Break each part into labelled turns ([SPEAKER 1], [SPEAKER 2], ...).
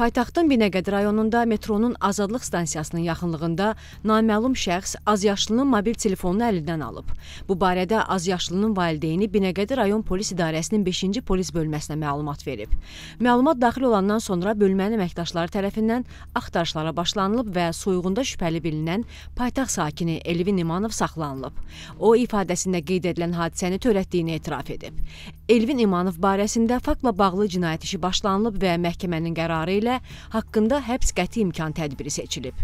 [SPEAKER 1] Paytaxtın Binəqədi rayonunda metronun Azadlıq stansiyasının yaxınlığında naməlum şəxs azyaşlının mobil telefonunu əlindən alıb. Bu barədə azyaşlının valideyni Binəqədi rayon polis idarəsinin 5-ci polis bölməsinə məlumat verib. Məlumat daxil olandan sonra bölmənin əməkdaşları tərəfindən axtarışlara başlanılıb və soyuğunda şübhəli bilinən paytaxt sakini Elvin İmanov saxlanılıb. O ifadəsində qeyd edilən hadisəni törətdiyini etiraf edib. Elvin İmanov barəsində faktla bağlı cinayət işi başlanılıb və məhkəmənin qərarı ilə müqavilə haqqında həbs qəti imkan tədbiri seçilib.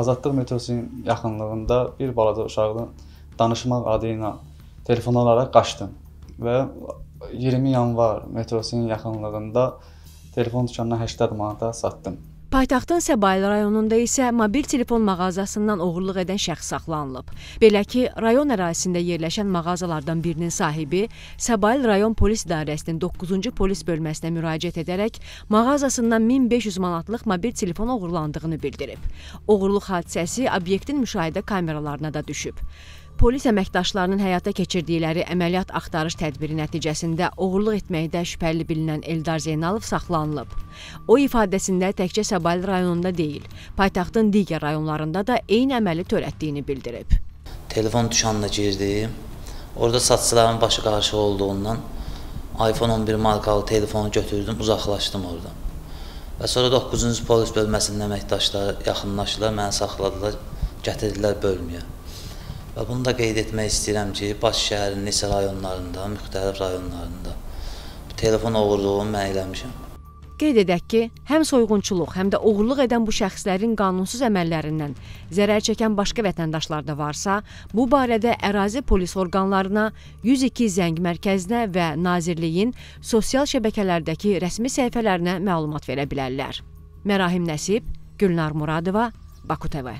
[SPEAKER 2] Azadlıq metrosunun yaxınlığında bir balaca uşaqdan danışmaq adı ilə telefon alaraq qaçdım və 20 yanvar metrosunun yaxınlığında telefon dükanına 80 manata satdım.
[SPEAKER 1] Paytaxtın Səbail rayonunda isə mobil telefon mağazasından oğurluq edən şəxs saxlanılıb. Belə ki, rayon ərazisində yerləşən mağazalardan birinin sahibi Səbail rayon polis idarəsinin 9-cu polis bölməsinə müraciət edərək mağazasından 1500 manatlıq mobil telefon oğurlandığını bildirib. Oğurluq hadisəsi obyektin müşahidə kameralarına da düşüb. Polis əməkdaşlarının həyata keçirdikləri əməliyyat axtarış tədbiri nəticəsində oğurluq etməkdə şübhəli bilinən Eldar Zeynalov saxlanılıb. O ifadəsində təkcə Səbail rayonunda deyil, paytaxtın digər rayonlarında da eyni əməli törətdiyini bildirib.
[SPEAKER 3] Telefon dükanına girdim. Orada satıcıların başı qarşı olduğundan iPhone 11 markalı telefonu götürdüm, uzaqlaşdım oradan. Və sonra 9-cu polis bölməsinin əməkdaşları yaxınlaşdılar, məni saxladılar, gətirdilər bölməyə. Və bunu da qeyd etmək istəyirəm ki, Bakı şəhərinin neçə rayonlarında, müxtəlif rayonlarında telefon oğurluğunu mən eləmişəm.
[SPEAKER 1] Qeyd edək ki, həm soyğunçuluq, həm də oğurluq edən bu şəxslərin qanunsuz əməllərindən zərər çəkən başqa vətəndaşlar da varsa, bu barədə ərazi polis orqanlarına, 102 zəng mərkəzinə və Nazirliyin sosial şəbəkələrdəki rəsmi səhifələrinə məlumat verə bilərlər. Mərahim Nəsib, Gülnar Muradova, Baku TV.